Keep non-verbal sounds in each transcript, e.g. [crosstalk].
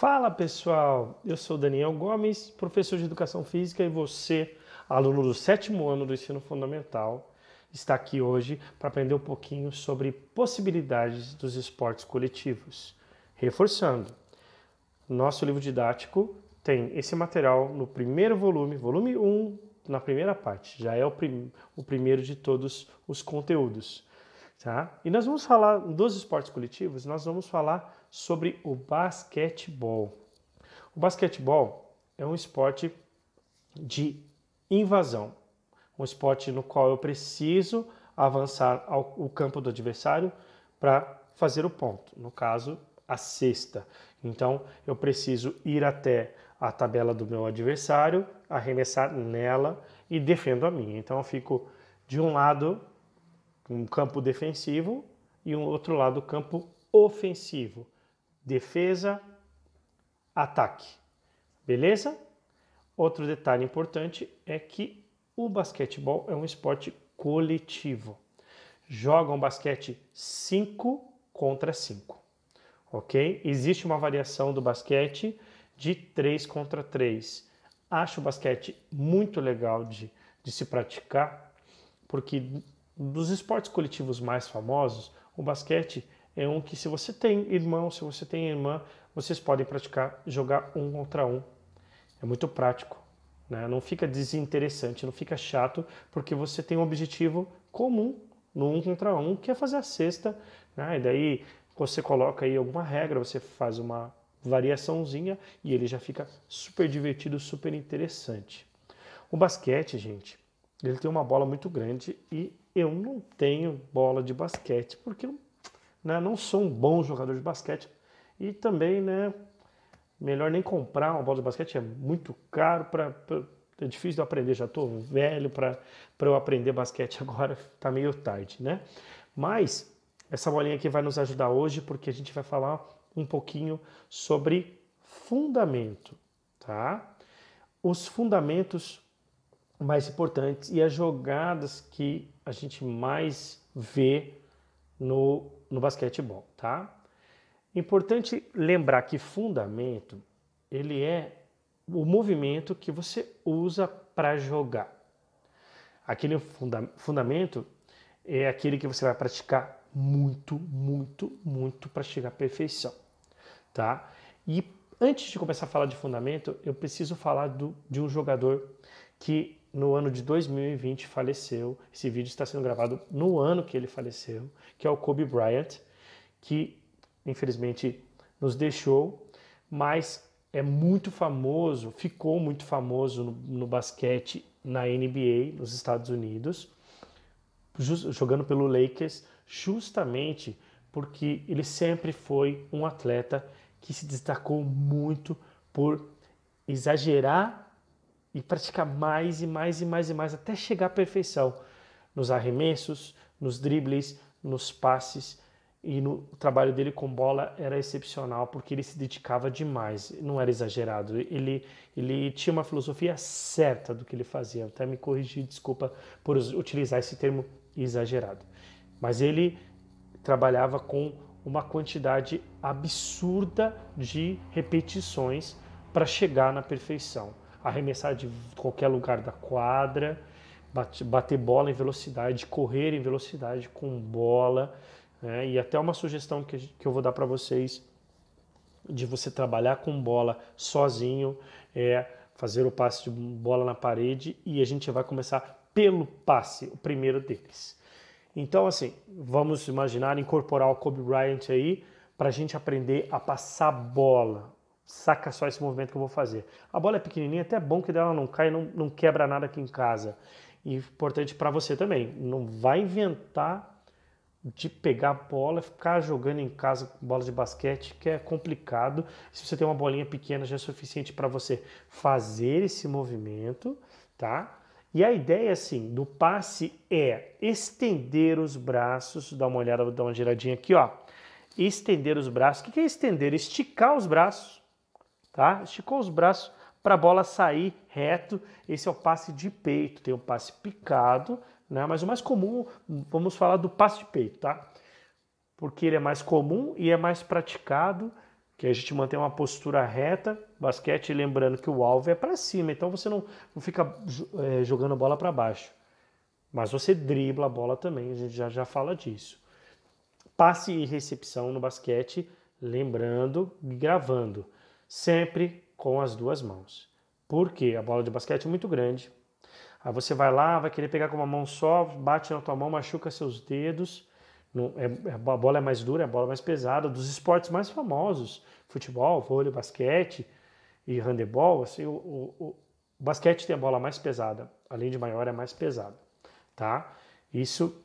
Fala pessoal, eu sou Daniel Gomes, professor de Educação Física e você, aluno do sétimo ano do ensino fundamental, está aqui hoje para aprender um pouquinho sobre possibilidades dos esportes coletivos. Reforçando, nosso livro didático tem esse material no primeiro volume, volume 1, na primeira parte, já é o, prim o primeiro de todos os conteúdos. Tá? E nós vamos falar dos esportes coletivos, nós vamos falar sobre o basquetebol. O basquetebol é um esporte de invasão, um esporte no qual eu preciso avançar ao, o campo do adversário para fazer o ponto, no caso, a cesta. Então, eu preciso ir até a tabela do meu adversário, arremessar nela e defendo a minha. Então, eu fico de um lado um campo defensivo e um outro lado campo ofensivo. Defesa, ataque. Beleza? Outro detalhe importante é que o basquetebol é um esporte coletivo. Jogam basquete 5 contra 5. OK? Existe uma variação do basquete de 3 contra 3. Acho o basquete muito legal de, de se praticar, porque dos esportes coletivos mais famosos, o basquete é um que, se você tem irmão, se você tem irmã, vocês podem praticar jogar um contra um. É muito prático, né? não fica desinteressante, não fica chato, porque você tem um objetivo comum no um contra um, que é fazer a cesta, né? e daí você coloca aí alguma regra, você faz uma variaçãozinha e ele já fica super divertido, super interessante. O basquete, gente, ele tem uma bola muito grande e eu não tenho bola de basquete, porque eu né, não sou um bom jogador de basquete. E também, né, melhor nem comprar uma bola de basquete, é muito caro, pra, pra é difícil de aprender, já estou velho para eu aprender basquete [laughs] agora, está meio tarde, né? Mas essa bolinha aqui vai nos ajudar hoje, porque a gente vai falar um pouquinho sobre fundamento, tá? Os fundamentos mais importantes e as jogadas que a gente mais vê no, no basquetebol, tá? Importante lembrar que fundamento ele é o movimento que você usa para jogar. Aquele funda fundamento é aquele que você vai praticar muito, muito, muito para chegar à perfeição, tá? E antes de começar a falar de fundamento, eu preciso falar do, de um jogador que no ano de 2020 faleceu. Esse vídeo está sendo gravado no ano que ele faleceu, que é o Kobe Bryant, que infelizmente nos deixou, mas é muito famoso, ficou muito famoso no, no basquete na NBA nos Estados Unidos, just, jogando pelo Lakers, justamente porque ele sempre foi um atleta que se destacou muito por exagerar e praticar mais e mais e mais e mais até chegar à perfeição nos arremessos, nos dribles, nos passes e no o trabalho dele com bola era excepcional porque ele se dedicava demais, não era exagerado. Ele, ele tinha uma filosofia certa do que ele fazia. Até me corrigir, desculpa por utilizar esse termo exagerado. Mas ele trabalhava com uma quantidade absurda de repetições para chegar na perfeição arremessar de qualquer lugar da quadra, bater bola em velocidade, correr em velocidade com bola. Né? E até uma sugestão que, que eu vou dar para vocês de você trabalhar com bola sozinho é fazer o passe de bola na parede e a gente vai começar pelo passe, o primeiro deles. Então, assim, vamos imaginar incorporar o Kobe Bryant aí para a gente aprender a passar bola, saca só esse movimento que eu vou fazer. A bola é pequenininha, até é bom que dela não cai, não, não quebra nada aqui em casa. E importante para você também, não vai inventar de pegar a bola, ficar jogando em casa com bola de basquete, que é complicado. Se você tem uma bolinha pequena, já é suficiente para você fazer esse movimento, tá? E a ideia, assim, do passe é estender os braços, dá uma olhada, dá uma giradinha aqui, ó. Estender os braços. O que é estender? Esticar os braços tá? Esticou os braços para a bola sair reto. Esse é o passe de peito. Tem o passe picado, né? Mas o mais comum, vamos falar do passe de peito, tá? Porque ele é mais comum e é mais praticado, que a gente mantém uma postura reta. Basquete, lembrando que o alvo é para cima, então você não, não fica é, jogando a bola para baixo. Mas você dribla a bola também, a gente já, já fala disso. Passe e recepção no basquete, lembrando, gravando sempre com as duas mãos. Porque a bola de basquete é muito grande. Aí você vai lá, vai querer pegar com uma mão só, bate na tua mão, machuca seus dedos. Não, é, é a bola é mais dura, é a bola é mais pesada. Dos esportes mais famosos, futebol, vôlei, basquete e handebol, assim, o, o, o basquete tem a bola mais pesada. Além de maior, é mais pesada. Tá? Isso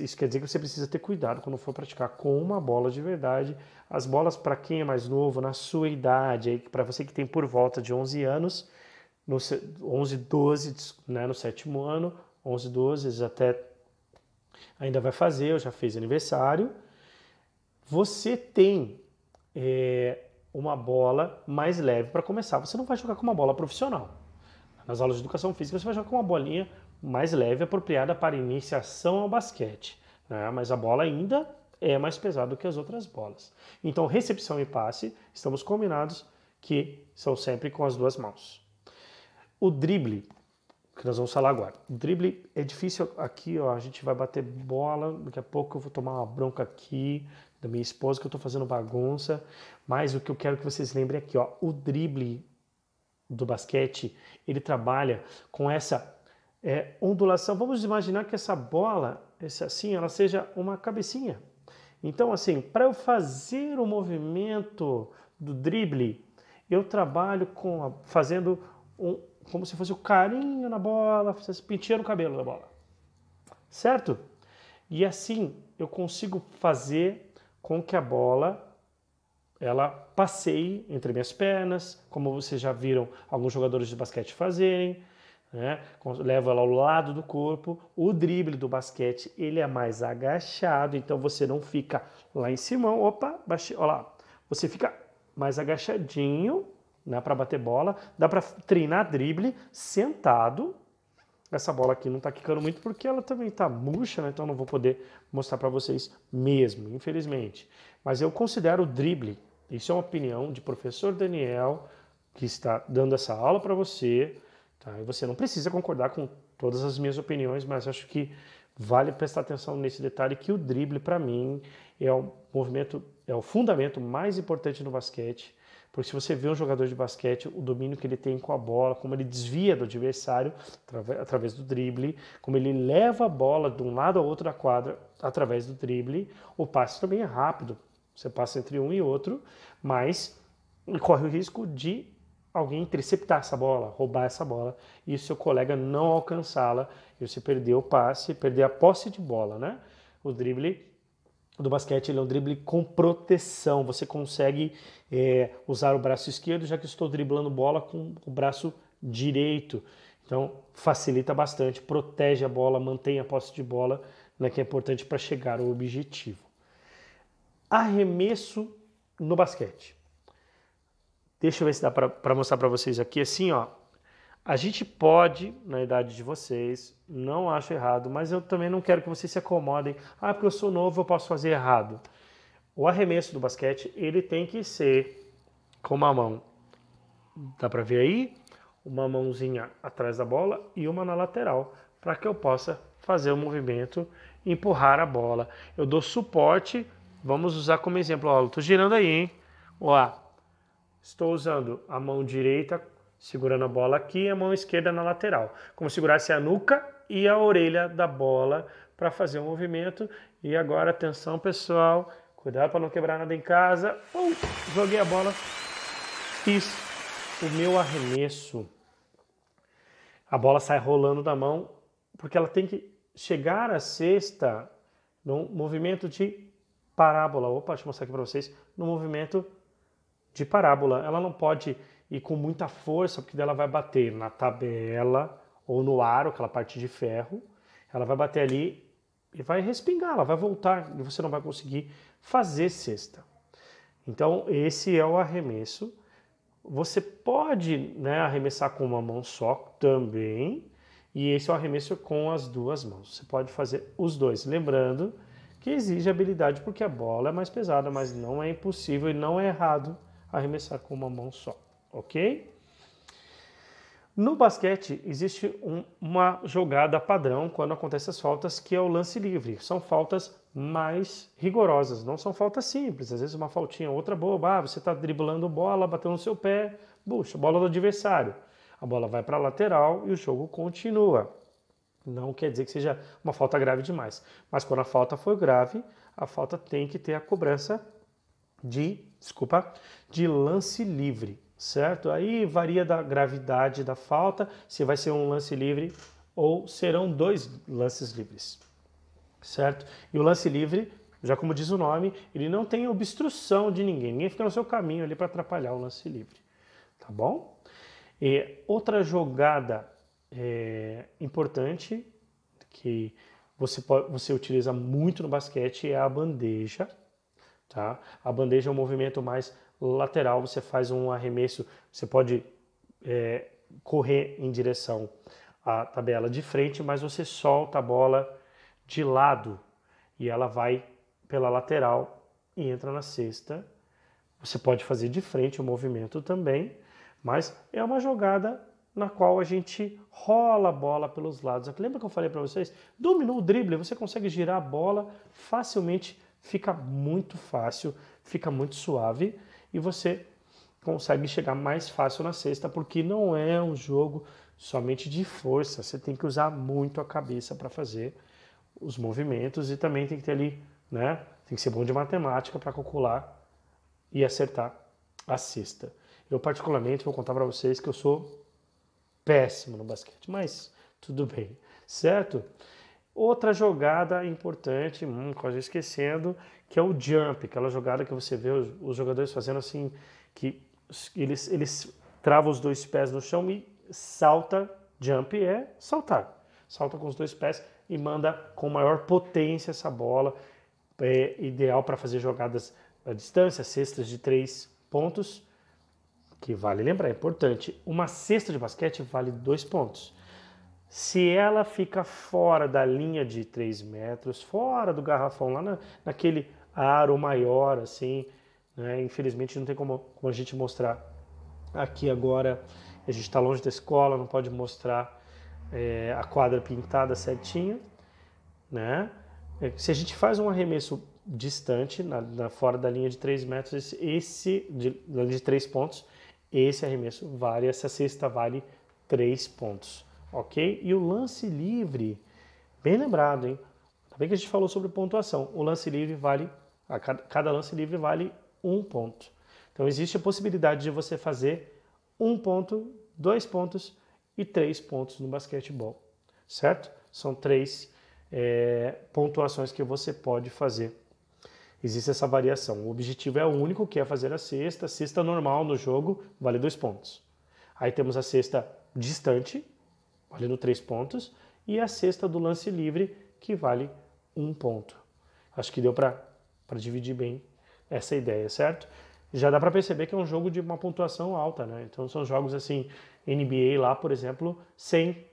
isso quer dizer que você precisa ter cuidado quando for praticar com uma bola de verdade. As bolas para quem é mais novo, na sua idade, para você que tem por volta de 11 anos, no 11, 12, né, no sétimo ano, 11, 12, eles até ainda vai fazer, eu já fiz aniversário. Você tem é, uma bola mais leve para começar. Você não vai jogar com uma bola profissional. Nas aulas de educação física, você vai jogar com uma bolinha mais leve, apropriada para iniciação ao basquete, né? mas a bola ainda é mais pesada do que as outras bolas. Então, recepção e passe, estamos combinados que são sempre com as duas mãos. O drible, que nós vamos falar agora. O drible é difícil aqui, ó, a gente vai bater bola, daqui a pouco eu vou tomar uma bronca aqui da minha esposa que eu estou fazendo bagunça, mas o que eu quero que vocês lembrem aqui, ó, o drible do basquete, ele trabalha com essa é, ondulação. Vamos imaginar que essa bola, esse assim, ela seja uma cabecinha. Então, assim, para eu fazer o movimento do drible, eu trabalho com a, fazendo um, como se fosse o um carinho na bola, penteando o cabelo da bola. Certo? E assim eu consigo fazer com que a bola ela passeie entre minhas pernas, como vocês já viram alguns jogadores de basquete fazerem, né? leva ela ao lado do corpo. O drible do basquete ele é mais agachado, então você não fica lá em cima, opa, baixei, olha lá, você fica mais agachadinho né, para bater bola, dá para treinar drible sentado. Essa bola aqui não está quicando muito porque ela também está murcha, né? então não vou poder mostrar para vocês mesmo, infelizmente. Mas eu considero o drible, isso é uma opinião de professor Daniel, que está dando essa aula para você, Tá? E você não precisa concordar com todas as minhas opiniões, mas acho que vale prestar atenção nesse detalhe que o drible para mim é o movimento, é o fundamento mais importante no basquete, porque se você vê um jogador de basquete, o domínio que ele tem com a bola, como ele desvia do adversário através do drible, como ele leva a bola de um lado ao outro da quadra através do drible, o passe também é rápido. Você passa entre um e outro, mas corre o risco de alguém interceptar essa bola, roubar essa bola e o seu colega não alcançá-la e você perdeu o passe, perder a posse de bola, né? O drible do basquete ele é um drible com proteção. Você consegue é, usar o braço esquerdo, já que estou driblando bola com o braço direito. Então facilita bastante, protege a bola, mantém a posse de bola, né, que é importante para chegar ao objetivo. Arremesso no basquete. Deixa eu ver se dá para mostrar para vocês aqui. Assim, ó, a gente pode, na idade de vocês, não acho errado, mas eu também não quero que vocês se acomodem. Ah, porque eu sou novo, eu posso fazer errado. O arremesso do basquete, ele tem que ser com uma mão, dá para ver aí? Uma mãozinha atrás da bola e uma na lateral, para que eu possa fazer o movimento, empurrar a bola. Eu dou suporte, vamos usar como exemplo, ó, eu tô girando aí, hein? Ó, estou usando a mão direita segurando a bola aqui e a mão esquerda na lateral. Como segurasse a nuca e a orelha da bola para fazer o um movimento. E agora, atenção pessoal, cuidado para não quebrar nada em casa. joguei a bola, fiz o meu arremesso. A bola sai rolando da mão, porque ela tem que chegar à cesta num movimento de parábola. Opa, deixa eu mostrar aqui para vocês. No movimento de parábola. Ela não pode ir com muita força, porque ela vai bater na tabela ou no aro, aquela parte de ferro. Ela vai bater ali e vai respingar, ela vai voltar e você não vai conseguir fazer cesta. Então, esse é o arremesso. Você pode né, arremessar com uma mão só também, e esse é o arremesso com as duas mãos. Você pode fazer os dois. Lembrando que exige habilidade porque a bola é mais pesada, mas não é impossível e não é errado arremessar com uma mão só, ok? No basquete existe um, uma jogada padrão quando acontecem as faltas, que é o lance livre. São faltas mais rigorosas, não são faltas simples. Às vezes uma faltinha, outra boba, ah, você está driblando bola, bateu no seu pé, puxa, bola do adversário. A bola vai para a lateral e o jogo continua. Não quer dizer que seja uma falta grave demais, mas quando a falta for grave, a falta tem que ter a cobrança de desculpa, de lance livre, certo? Aí varia da gravidade da falta, se vai ser um lance livre ou serão dois lances livres, certo? E o lance livre, já como diz o nome, ele não tem obstrução de ninguém, ninguém fica no seu caminho ali para atrapalhar o lance livre, tá bom? E outra jogada é, importante que você, pode, você utiliza muito no basquete é a bandeja, Tá? A bandeja é um movimento mais lateral, você faz um arremesso, você pode é, correr em direção à tabela de frente, mas você solta a bola de lado e ela vai pela lateral e entra na cesta. Você pode fazer de frente o movimento também, mas é uma jogada na qual a gente rola a bola pelos lados. Lembra que eu falei para vocês? Dominou o drible, você consegue girar a bola facilmente fica muito fácil, fica muito suave e você consegue chegar mais fácil na cesta, porque não é um jogo somente de força, você tem que usar muito a cabeça para fazer os movimentos e também tem que ter ali, né? Tem que ser bom de matemática para calcular e acertar a cesta. Eu particularmente vou contar para vocês que eu sou péssimo no basquete, mas tudo bem, certo? Outra jogada importante, hum, quase esquecendo, que é o jump, aquela jogada que você vê os, os jogadores fazendo assim, que eles, eles travam os dois pés no chão e salta. Jump é saltar. Salta com os dois pés e manda com maior potência essa bola. É ideal para fazer jogadas à distância, cestas de três pontos. Que vale lembrar, é importante. Uma cesta de basquete vale dois pontos se ela fica fora da linha de 3 metros, fora do garrafão, lá na, naquele aro maior, assim, né? infelizmente não tem como, como a gente mostrar aqui agora. A gente está longe da escola, não pode mostrar é, a quadra pintada certinha, né? É, se a gente faz um arremesso distante, na, na fora da linha de 3 metros, esse, esse de, de 3 pontos, esse arremesso vale, essa cesta vale 3 pontos ok? E o lance livre, bem lembrado, hein? Tá bem que a gente falou sobre pontuação. O lance livre vale, cada, cada lance livre vale um ponto. Então existe a possibilidade de você fazer um ponto, dois pontos e três pontos no basquetebol, certo? São três é, pontuações que você pode fazer. Existe essa variação. O objetivo é o único, que é fazer a cesta. Cesta normal no jogo vale dois pontos. Aí temos a cesta distante, valendo três pontos, e a sexta do lance livre, que vale um ponto. Acho que deu para dividir bem essa ideia, certo? Já dá para perceber que é um jogo de uma pontuação alta, né? Então são jogos assim, NBA lá, por exemplo, 100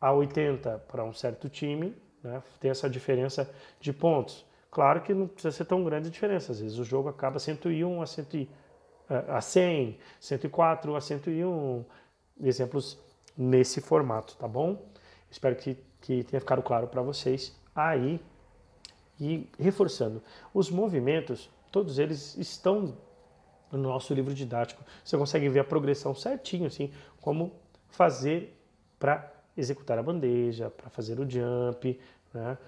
a 80 para um certo time, né? Tem essa diferença de pontos. Claro que não precisa ser tão grande a diferença, às vezes o jogo acaba 101 a 100, a 100 104 a 101, exemplos nesse formato, tá bom? Espero que, que tenha ficado claro para vocês aí. E reforçando, os movimentos, todos eles estão no nosso livro didático. Você consegue ver a progressão certinho, assim, como fazer para executar a bandeja, para fazer o jump, né?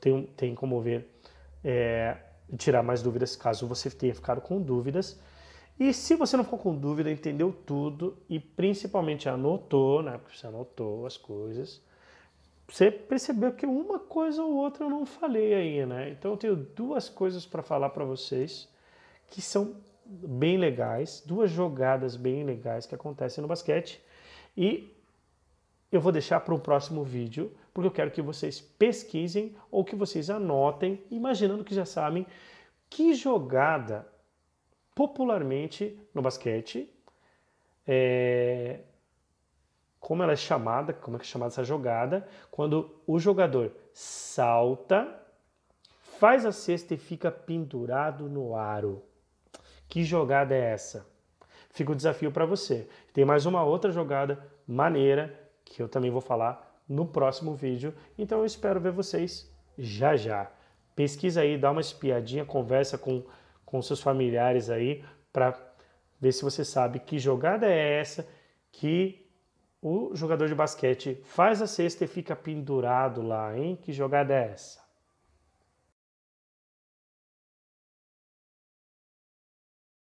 Tem, tem como ver, é, tirar mais dúvidas caso você tenha ficado com dúvidas. E se você não ficou com dúvida, entendeu tudo e principalmente anotou, né? Porque você anotou as coisas, você percebeu que uma coisa ou outra eu não falei aí, né? Então eu tenho duas coisas para falar para vocês que são bem legais, duas jogadas bem legais que acontecem no basquete e eu vou deixar para o próximo vídeo, porque eu quero que vocês pesquisem ou que vocês anotem, imaginando que já sabem que jogada popularmente no basquete. É... Como ela é chamada, como é que é chamada essa jogada? Quando o jogador salta, faz a cesta e fica pendurado no aro. Que jogada é essa? Fica o desafio para você. Tem mais uma outra jogada maneira que eu também vou falar no próximo vídeo. Então eu espero ver vocês já já. Pesquisa aí, dá uma espiadinha, conversa com com seus familiares aí para ver se você sabe que jogada é essa que o jogador de basquete faz a cesta e fica pendurado lá, hein? Que jogada é essa?